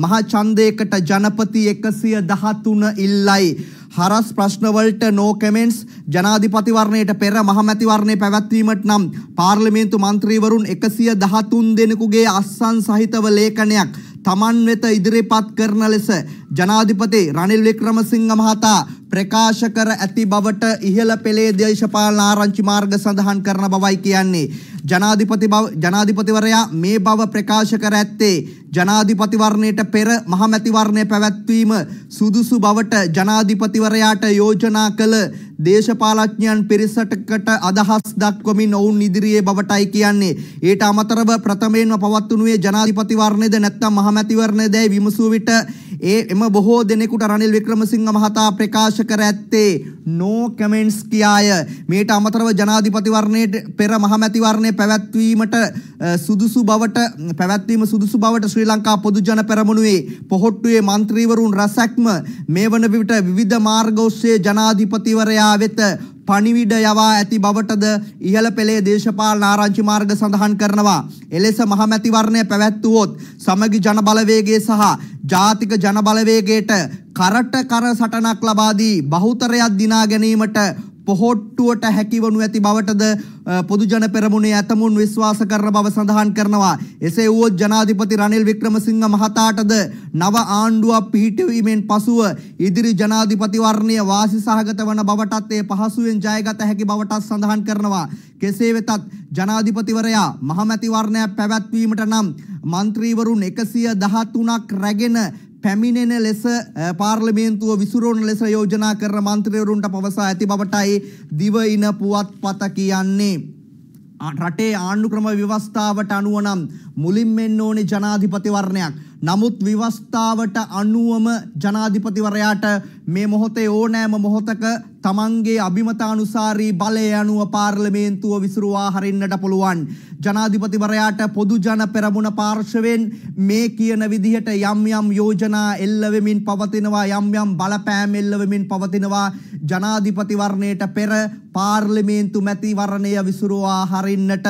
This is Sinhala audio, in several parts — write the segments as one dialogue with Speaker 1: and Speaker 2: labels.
Speaker 1: මහා ඡන්දයකට ජනපති 113 ඉල්ලයි. හරස් ප්‍රශ්නවලට no comments ජනාධිපතිවරණයට පෙර මහමැතිවරණය පැවැත්වීමට නම් පාර්ලිමේන්තු මන්ත්‍රීවරුන් 113 දෙනෙකුගේ අස්සන් සහිතව ලේඛනයක් තමන් වෙත ඉදිරිපත් කරන ලෙස ජනාධිපති රනිල් වික්‍රමසිංහ මහතා ප්‍රකාශ කර ඇති බවට ඉහළ පෙළේ දේශපාලන ආරංචි මාර්ග සඳහන් කරන බවයි කියන්නේ. ජනාධිපති ජනාධිපතිවරයා මේ බව ප්‍රකාශ කර ඇත්තේ ජනාධිපතිවරණයට පෙර මහමැතිවරණය පැවැත්වීම සුදුසු බවට ජනාධිපතිවරයාට යෝජනා කළ දේශපාලඥයන් පිරිසටකට අදහස් දක්වමින් ඔවුන් ඉදිරියේ බවටයි කියන්නේ. ඊට අමතරව ප්‍රථමයෙන්ම පවත්වනුයේ ජනාධිපතිවරණයද නැත්නම් මහමැතිවරණයදයි විමසූ විට ඒ එම බොහෝ දෙනෙකුට රනිල් වික්‍රමසිංහ මහතා ප්‍රකාශ කර ඇත්තේ no comments කියාය. මේට අමතරව ජනාධිපතිවරණයේ පෙර මහමැතිවරණය පැවැත්වීමට සුදුසු බවට පැවැත්වීම සුදුසු බවට ශ්‍රී ලංකා පොදුජන පෙරමුණුවේ පොහොට්ටුවේ മന്ത്രിවරුන් රැසක්ම මේ වන විට විවිධ මාර්ග ඔස්සේ ජනාධිපතිවරයා වෙත පනිවිඩ යවා ඇති බවටද ඉහළ පෙළේ දේශපාලන ආරංචි මාර්ග සඳහන් කරනවා. එලෙස මහමැතිවරණය පැවැත්වුවොත් සමගි ජනබලවේගේ සහ ජාතික ජනබලවේගයට කරට කර සටනක් ලබාදී බහුතරයක් දිනා ගැනීමට පොහොට්ටුවට හැකිවනු ඇති බවටද පොදුජන පෙරමුණේ ඇතමුන් විශ්වාස කරන බව සඳහන් කරනවා. එසේ වුවොත් ජනාධිපති රනිල් වික්‍රමසිංහ මහතාටද නව ආණ්ඩුවක් පිහිටවීමෙන් පසුව ඉදිරි ජනාධිපතිවරණය වාසි සහගත වන බවටත් ඒ පහසුවෙන් ජයගත හැකි බවටත් සඳහන් කරනවා. කෙසේ වෙතත් ජනාධිපතිවරයා මහමැතිවරණය පැවැත්වීමට නම් මන්ත්‍රීවරුන් එකසිය දහත් වනක් රැගෙන පැමිණෙන ලෙස පාර්ලිමේන්තුව විසුරුවන ලෙස යෝජනා කරන මන්ත්‍රීවරුන්ට පවසා ඇති බවටයි දිවයින පුවත්පත කියන්නේ. රටේ ආණ්ඩුක්‍රම ව්‍යවස්ථාවට අනුව නම් මුලින්ම එන්න ඕනේ ජනාධිපතිවරණයක්. නමුත් විවස්ථාවට අනුවම ජනාධිපතිවරයාට මේ මොහොතේ ඕනෑම මොහොතක තමන්ගේ අභිමතානුසාරී බලය අනුව පාර්ලිමේන්තුව විසිරුවා හරින්නට පුළුවන්. ජනාධිපතිවරයාට පොදු ජන පෙරමුණ පාර්ශවෙන් මේ කියන විදිහට යම් යම් යෝජනා එල්ලවෙමින් පවතිනවා යම් යම් බලපෑම් එල්ලවෙමින් පවතිනවා ජනාධිපතිවරණයට පෙර පාර්ලිමේන්තු මැතිවරණය විසිරුවා හරින්නට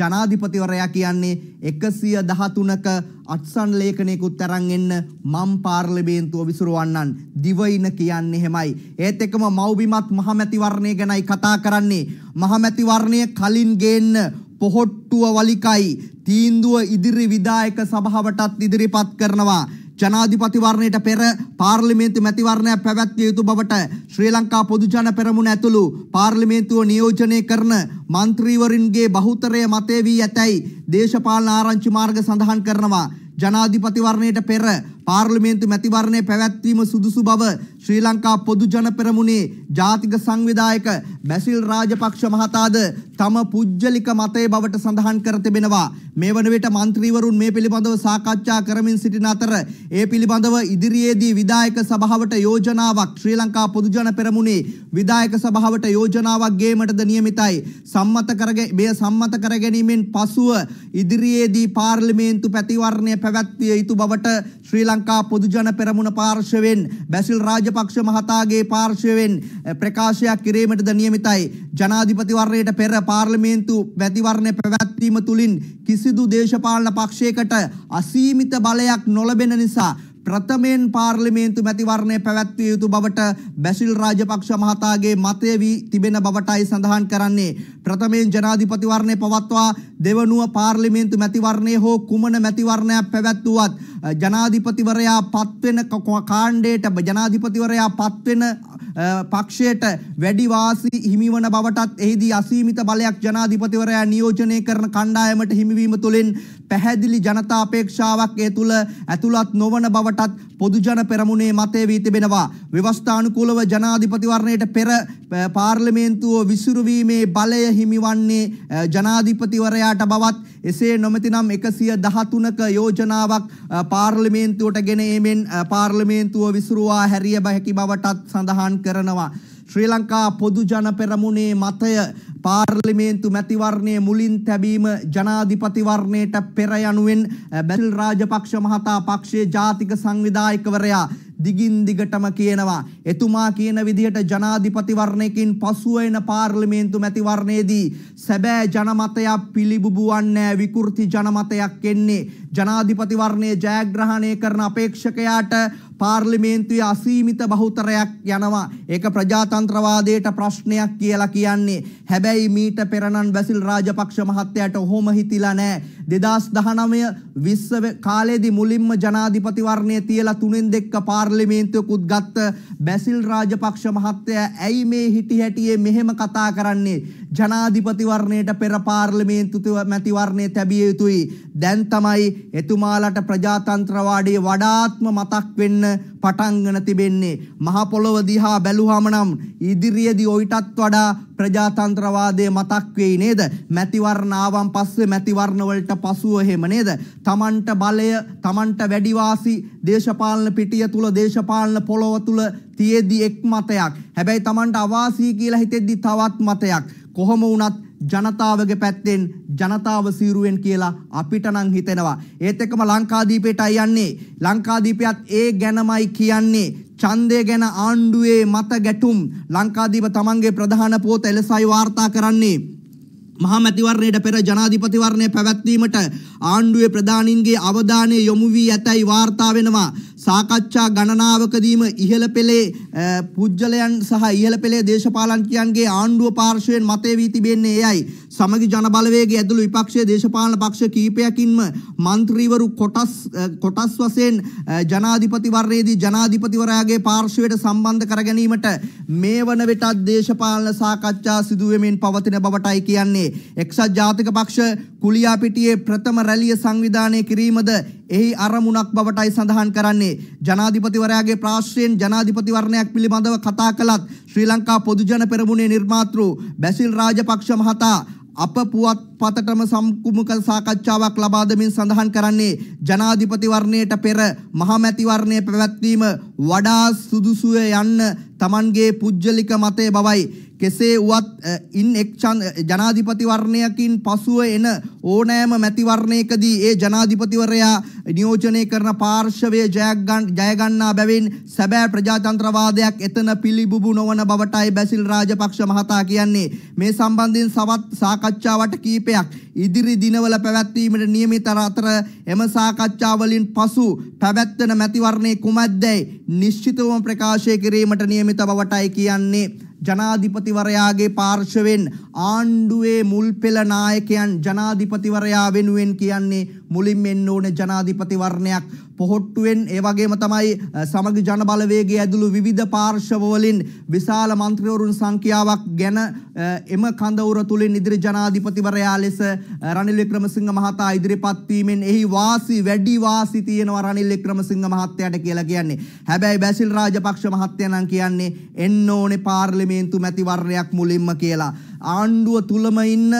Speaker 1: ජනාධිපතිවරයා කියන්නේ 113ක අත්සන් ලේඛනයකුත් අරන් එන්න මම් පාර්ලිමේන්තුව විසිරවන්නන් දිවයින කියන්නේ එහෙමයි. ඒත් එක්කම මව්බිමත් මහමැතිවරණය ගැනයි කතා කරන්නේ. මහමැතිවරණය කලින් ගේන්න පොහොට්ටුව වලිකයි තීන්දුව ඉදිරි විධායක සභාවටත් ඉදිරිපත් කරනවා. ජනාධිපතිවරණයට පෙර පාර්ලිමේන්තු මැතිවරණය පැවැත්විය යුතු බවට ශ්‍රී ලංකා පොදුජන පෙරමුණ ඇතුළු පාර්ලිමේන්තුව නියෝජනය කරන මන්ත්‍රීවරින්ගේ බහුතරය මතේ වී ඇතැයි දේශපාලන ආරංචි මාර්ග සඳහන් කරනවා. ජනාධිපතිවරණයට පෙර පාර්ලිමේන්තු මැතිවරණය පැවැත්වීම සුදුසු බව ශ්‍රී ලංකා පොදුජන පෙරමුණේ ජාතික සංවිධායක බැසිල් රාජපක්ෂ මහතාද තම පුජ්ජලික මතය බවට සඳහන් කර තිබෙනවා. මේ වන විට මන්ත්‍රීවරුන් මේ පිළිබඳව සාකච්ඡා කරමින් සිටින අතර ඒ පිළිබඳව ඉදිරියේදී විධායක සභාවට යෝජනාවක් ශ්‍රී ලංකා පොදුජන පෙරමුණේ විධායක සභාවට යෝජනාවක් ගේමටද නියමිතයි. සම්මත කරගෙන මෙය සම්මත කර ගැනීමෙන් පසුව ඉදිරියේදී පාර්ලිමේන්තු පැතිවරණය පැවැත්විය යුතු බවට ශ්‍රී ලංකා ලංකා පොදුජන පෙරමුණ පාර්ශවෙන් බැසිල් රාජපක්ෂ මහතාගේ පාර්ශවෙන් ප්‍රකාශයක් කිරීමටද නියමිතයි. ජනාධිපතිවරණයට පෙර පාර්ලිමේන්තු වැතිවරණය පැවැත්වීම තුළින් කිසිදු දේශපාලන පක්ෂයකට අසීමිත බලයක් නොලබෙන නිසා ප්‍රථමයෙන් පාර්ලිමේන්තු මැතිවරණය පැවැත්විය යුතු බවට බැසිල් රාජපක්ෂ මහතාගේ මතය වී තිබෙන බවටයි සඳහන් කරන්නේ. ප්‍රථමයෙන් ජනාධිපතිවරණය පවත්වා දෙවනුව පාර්ලිමේන්තු මැතිවරණය හෝ කුමන මැතිවරණයක් පැවැත්වුවත් ජනාධිපතිවරයා පත්වෙන කාණ්ඩයට ජනාධිපතිවරයා පත්වෙන පක්ෂයට වැඩි වාසි හිමිවන බවටත් එහිදී අසීමිත බලයක් ජනාධිපතිවරයා නියෝජනය කරන කණ්ඩායමට හිමිවීම තුළින් පැහැදිලි ජනතා අපේක්ෂාවක් ඒ තුළ ඇතුළත් නොවන බවට තවටත් පොදුජන පෙරමුණේ මතය වී තිබෙනවා. ව්‍යවස්ථානුකූලව ජනාධිපතිවරණයට පෙර පාර්ලිමේන්තුව විසුරුවීමේ බලය හිමිවන්නේ ජනාධිපතිවරයාට බවත් එසේ නොමැතිනම් 113ක යෝජනාවක් පාර්ලිමේන්තුවට ගෙන ඒමෙන් පාර්ලිමේන්තුව විසුරුවා හැරිය හැකි බවටත් සඳහන් කරනවා. ශ්‍රී ලංකා පොදු ජන පෙරමුණේ මතය පාර්ලිමේන්තු මැතිවරණයේ මුලින් තැබීම ජනාධිපතිවරණයට පෙර යනුවෙන් බැසිල් රාජපක්ෂ මහතා පක්ෂයේ ජාතික සංවිධායකවරයා දිගින් දිගටම කියනවා එතුමා කියන විදිහට ජනාධිපතිවරණයකින් පසුව එන පාර්ලිමේන්තු මැතිවරණයේදී සැබෑ ජනමතයක් පිළිබුබුවන්නේ විකෘති ජනමතයක් එන්නේ ජනාධිපතිවරණයේ ජයග්‍රහණය කරන අපේක්ෂකයාට පාර්ලිමේන්තුවේ අසීමිත බහුතරයක් යනවා. ඒක ප්‍රජාතන්ත්‍රවාදයට ප්‍රශ්නයක් කියලා කියන්නේ. හැබැයි මීට පෙර නම් බැසිල් රාජපක්ෂ මහත්තයාට ඔහොම හිතිලා නැහැ. 2019 20 කාලයේදී මුලින්ම ජනාධිපතිවරණය තියලා තුනෙන් දෙක පාර්ලිමේන්තුවකුත් ගත්ත බැසිල් රාජපක්ෂ මහත්තයා ඇයි මේ හිටි හැටියේ මෙහෙම කතා කරන්නේ ජනාධිපතිවරණයට පෙර පාර්ලිමේන්තු මැතිවරණය තැබිය යුතුයි දැන් තමයි එතුමාලට ප්‍රජාතන්ත්‍රවාදයේ වඩාත්ම මතක් වෙන්න පටන්ගෙන තිබෙන්නේ මහ පොළොව දිහා බැලුවාම නම් ඉදිරියේදී ඔයිටත් වඩා ප්‍රජාතන්ත්‍රවාදය මතක් වෙයි නේද? මැතිවරණ ආවන් පස්සේ මැතිවරණ වලට පසුව එහෙම නේද? Tamanට බලය, Tamanට වැඩි වාසි දේශපාලන පිටිය තුල දේශපාලන පොළොව තුල තියේදී එක් මතයක්. හැබැයි Tamanට අවාසී කියලා හිතෙද්දි තවත් මතයක්. කොහොම වුණත් ජනතාවගේ පැත්තෙන් ජනතාව සීරුවෙන් කියලා අපිට නම් හිතෙනවා. ඒත් එක්කම ලංකාදීපයට අයන්නේ. ලංකාදීපයත් ඒ ගැනමයි කියන්නේ. ඡන්දය ගැන ආණ්ඩුවේ මත ගැටුම් ලංකාදීප තමන්ගේ ප්‍රධාන පොත එලෙසයි වාර්තා කරන්නේ මහා මැතිවරණයට පෙර ජනාධිපතිවරණය පැවැත්වීමට ආණ්ඩුවේ ප්‍රධානීන්ගේ අවධානය යොමු වී ඇතැයි වාර්තා වෙනවා. සාකච්ඡා ගණනාවකදීම ඉහළ පෙළේ පුද්ගලයන් සහ ඉහළ පෙළේ දේශපාලන්කියන්ගේ ආණ්ඩුව පාර්ශවයෙන් මතය වී තිබෙන්නේ එයයි. සමගි ජනබලවේගය ඇතුළු විපක්ෂයේ දේශපාලන පක්ෂ කීපයකින්ම මන්ත්‍රීවරු කොටස් කොටස් වශයෙන් ජනාධිපතිවරයේදී ජනාධිපතිවරයාගේ පාර්ශවයට සම්බන්ධ කර ගැනීමට මේ වන විටත් දේශපාලන සාකච්ඡා සිදු වෙමින් පවතින බවටයි කියන්නේ. එක්සත් ජාතික පක්ෂ කුලියාපිටියේ ප්‍රථම රැලිය සංවිධානය කිරීමද එහි අරමුණක් බවටයි සඳහන් කරන්නේ ජනාධිපතිවරයාගේ ප්‍රාශ්‍රයෙන් ජනාධිපතිවරණයක් පිළිබඳව කතා කළත් ශ්‍රී ලංකා පොදුජන පෙරමුණේ නිර්මාතෘ බැසිල් රාජපක්ෂ මහතා අප පුවත් පතටම සම්කුමක සාකච්ඡාවක් ලබා දෙමින් සඳහන් කරන්නේ ජනාධිපති වර්ණයට පෙර මහමැති වර්ණය පැවැත්වීම වඩා සුදුසුය යන්න Tamanගේ පුජ්‍යලික මතය බවයි කෙසේ වුවත් ඉන් එක් ජනාධිපතිවරණයකින් පසුව එන ඕනෑම මැතිවරණයකදී ඒ ජනාධිපතිවරයා නියෝජනය කරන පාර්ශවය ජයගන්නා බැවින් සැබෑ ප්‍රජාතන්ත්‍රවාදයක් එතන පිළිබුබු නොවන බවටයි බැසිල් රාජපක්ෂ මහතා කියන්නේ මේ සම්බන්ධයෙන් සවත් සාකච්ඡාවට කීපයක් ඉදිරි දිනවල පැවැත්වීමට නියමිත අතර එම සාකච්ඡාවලින් පසු පැවැත්වෙන මැතිවරණේ කුමක්දයි නිශ්චිතවම ප්‍රකාශය කිරීමට නියමිත බවටයි කියන්නේ ජනාධිපතිවරයාගේ පාර්ශවෙන් ආණ්ඩුවේ මුල්පෙළ නායකයන් ජනාධිපතිවරයා වෙනුවෙන් කියන්නේ මුලින් එන්න ඕනේ ජනාධිපතිවරණයක් පොහොට්ටුවෙන් ඒ වගේම තමයි සමග ජන බලවේගයේ ඇතුළු විවිධ පාර්ශව වලින් විශාල മന്ത്രിවරුන් සංඛ්‍යාවක් ගැන එම කඳවුර තුලින් ඉදිරි ජනාධිපතිවරයා ලෙස රනිල් වික්‍රමසිංහ මහතා ඉදිරිපත් වීමෙන් එහි වාසි වැඩි වාසි තියෙනවා රනිල් වික්‍රමසිංහ මහත්තයාට කියලා කියන්නේ. හැබැයි බැසිල් රාජපක්ෂ මහත්තයා නම් කියන්නේ එන්න ඕනේ පාර්ලිමේන්තු මැතිවරණයක් මුලින්ම කියලා. ආණ්ඩුව තුලම ඉන්න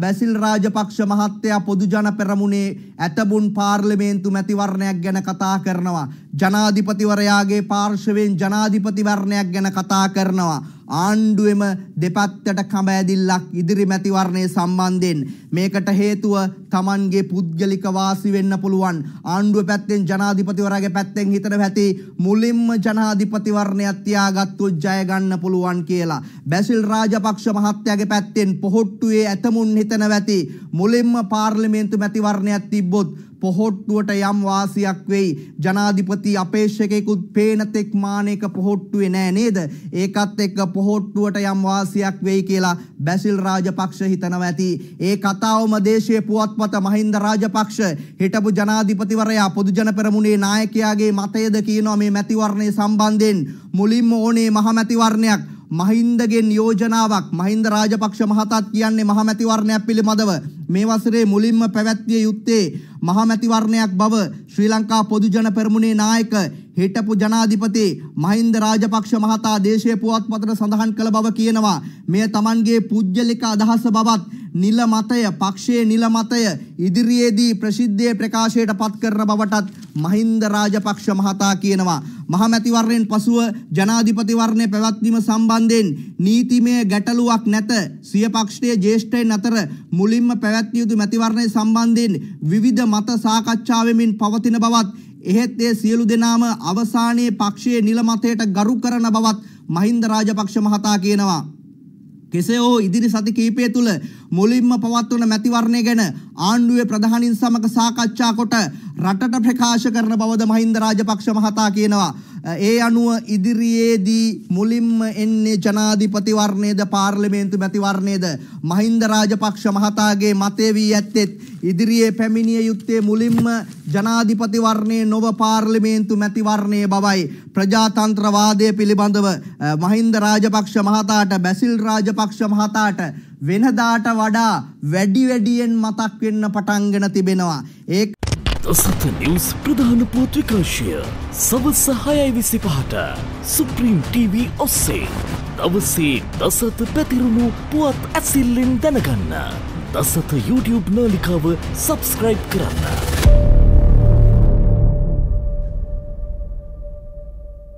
Speaker 1: බැසිල් රාජපක්ෂ මහත්තයා පොදුජන පෙරමුණේ ඇතබුන් පාර්ලිමේන්තු මැතිවරණයක් ගැන කතා කරනවා. ජනාධිපතිවරයාගේ පාර්ශවයෙන් ජනාධිපතිවරණයක් ගැන කතා කරනවා. ආණ්ඩුවෙම දෙපත්තට කඹෑදිල්ලක් ඉදිරි මැතිවරණය සම්බන්ධයෙන් මේකට හේතුව Tamanගේ පුද්ගලික වාසි වෙන්න පුළුවන් ආණ්ඩුව පැත්තෙන් ජනාධිපතිවරයාගේ පැත්තෙන් හිතන පැති මුලින්ම ජනාධිපතිවරණයක් තියාගත්තු ජය ගන්න පුළුවන් කියලා බැසිල් රාජපක්ෂ මහත්තයාගේ පැත්තෙන් පොහොට්ටුවේ ඇතමුන් හිතන පැති මුලින්ම පාර්ලිමේන්තු මැතිවරණයක් තිබ්බොත් පොහොට්ටුවට යම් වාසියක් වෙයි. ජනාධිපති අපේක්ෂකයෙකුත් පේන තෙක් මානෙක පොහොට්ටුවේ නෑ නේද? ඒකත් එක්ක පොහොට්ටුවට යම් වාසියක් වෙයි කියලා බැසිල් රාජපක්ෂ හිතනවා ඇති. ඒ කතාවම දේශීය පුවත්පත මහින්ද රාජපක්ෂ හිටපු ජනාධිපතිවරයා පොදුජන පෙරමුණේ නායකයාගේ මතයද කියනවා මේ මැතිවරණය සම්බන්ධයෙන් මුලින්ම ඕනේ මහ මැතිවරණයක් මහින්දගේ නියෝජනාවක් මහින්ද රාජපක්ෂ මහතාත් කියන්නේ මහමැතිවරණයක් පිළිබඳව මේ වසරේ මුලින්ම පැවැත්විය යුත්තේ මහමැතිවරණයක් බව ශ්‍රී ලංකා පොදු ජන පෙරමුණේ නායක හිටපු ජනාධිපති මහින්ද රාජපක්ෂ මහතා දේශය පුවත්පතට සඳහන් කළ බව කියනවා. මෙය තමන්ගේ පුද්ගලික අදහස බවත් නිල මතය පක්ෂයේ නිල මතය ඉදිරියේදී ප්‍රසිද්ධියේ ප්‍රකාශයට පත් කරන බවටත් මහින්ද රාජපක්ෂ මහතා කියනවා. මහමැතිවරණයෙන් පසුව ජනාධිපතිවරණය පැවැත්වීම සම්බන්ධයෙන් නීතිමය ගැටලුවක් නැත. සිය පක්ෂයේ ජ්‍යෙෂ්ඨයන් අතර මුලින්ම පැවැත්විය යුතු මැතිවරණය සම්බන්ධයෙන් විවිධ මත සාකච්ඡා වෙමින් පවතින බවත් එහෙත් ඒ සියලු දෙනාම අවසානයේ පක්ෂයේ නිල මතයට ගරු කරන බවත් මහින්ද රාජපක්ෂ මහතා කියනවා. කෙසේ හෝ ඉදිරි සති කීපය තුළ මුලින්ම පවත්වන මැතිවරණය ගැන ආණ්ඩුවේ ප්‍රධානින් සමග සාකච්ඡා කොට රටට ප්‍රකාශ කරන බවද මහින්ද රාජපක්ෂ මහතා කියනවා. Uh, ඒ අනුව ඉදිරියේදී මුලින්ම එන්නේ ජනාධිපතිවරණයද පාර්ලිමේන්තු මැතිවරණයද මහින්ද රාජපක්ෂ මහතාගේ මතය වී ඇත්තෙත් ඉදිරියේ පැමිණිය යුත්තේ මුලින්ම ජනාධිපතිවරණයේ නොව පාර්ලිමේන්තු මැතිවරණයේ බවයි ප්‍රජාතන්ත්‍රවාදය පිළිබඳව uh, මහින්ද රාජපක්ෂ මහතාට බැසිල් රාජපක්ෂ මහතාට වෙනදාට වඩා වැඩි වැඩියෙන් මතක් වෙන්න පටන්ගෙන තිබෙනවා. ඒ අසත නිවස් ප්‍රධාන පුවත් විකාශය සවස හයයි විසි පහට සුප්‍රීම් TV ඔස්සේ දවසේ දසත පැතිරුණු පුවත් ඇසිල්ලෙන් දැනගන්න දසත YouTube නාලිකාව සබස්ක්‍රයිබ් කරන්න.